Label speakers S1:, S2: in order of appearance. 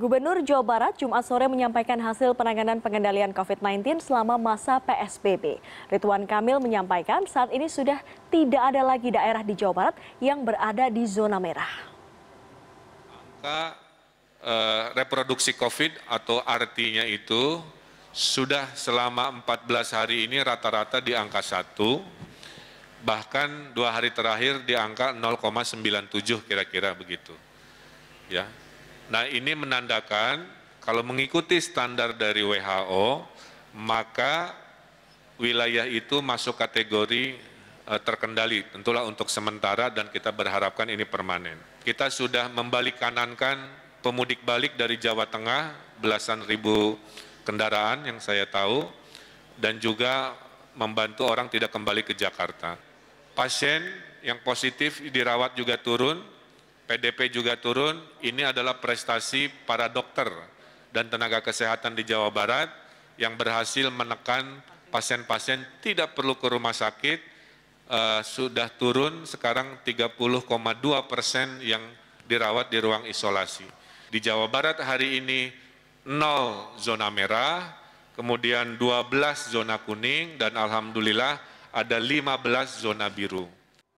S1: Gubernur Jawa Barat Jumat sore menyampaikan hasil penanganan pengendalian COVID-19 selama masa PSBB. Ridwan Kamil menyampaikan saat ini sudah tidak ada lagi daerah di Jawa Barat yang berada di zona merah.
S2: Angka eh, reproduksi COVID atau artinya itu sudah selama 14 hari ini rata-rata di angka 1, bahkan dua hari terakhir di angka 0,97 kira-kira begitu. Ya, Nah ini menandakan kalau mengikuti standar dari WHO, maka wilayah itu masuk kategori eh, terkendali. Tentulah untuk sementara dan kita berharapkan ini permanen. Kita sudah membalik kanankan pemudik balik dari Jawa Tengah, belasan ribu kendaraan yang saya tahu, dan juga membantu orang tidak kembali ke Jakarta. Pasien yang positif dirawat juga turun, PDP juga turun. Ini adalah prestasi para dokter dan tenaga kesehatan di Jawa Barat yang berhasil menekan pasien-pasien tidak perlu ke rumah sakit uh, sudah turun sekarang 30,2 persen yang dirawat di ruang isolasi. Di Jawa Barat hari ini 0 zona merah, kemudian 12 zona kuning, dan Alhamdulillah ada 15 zona biru.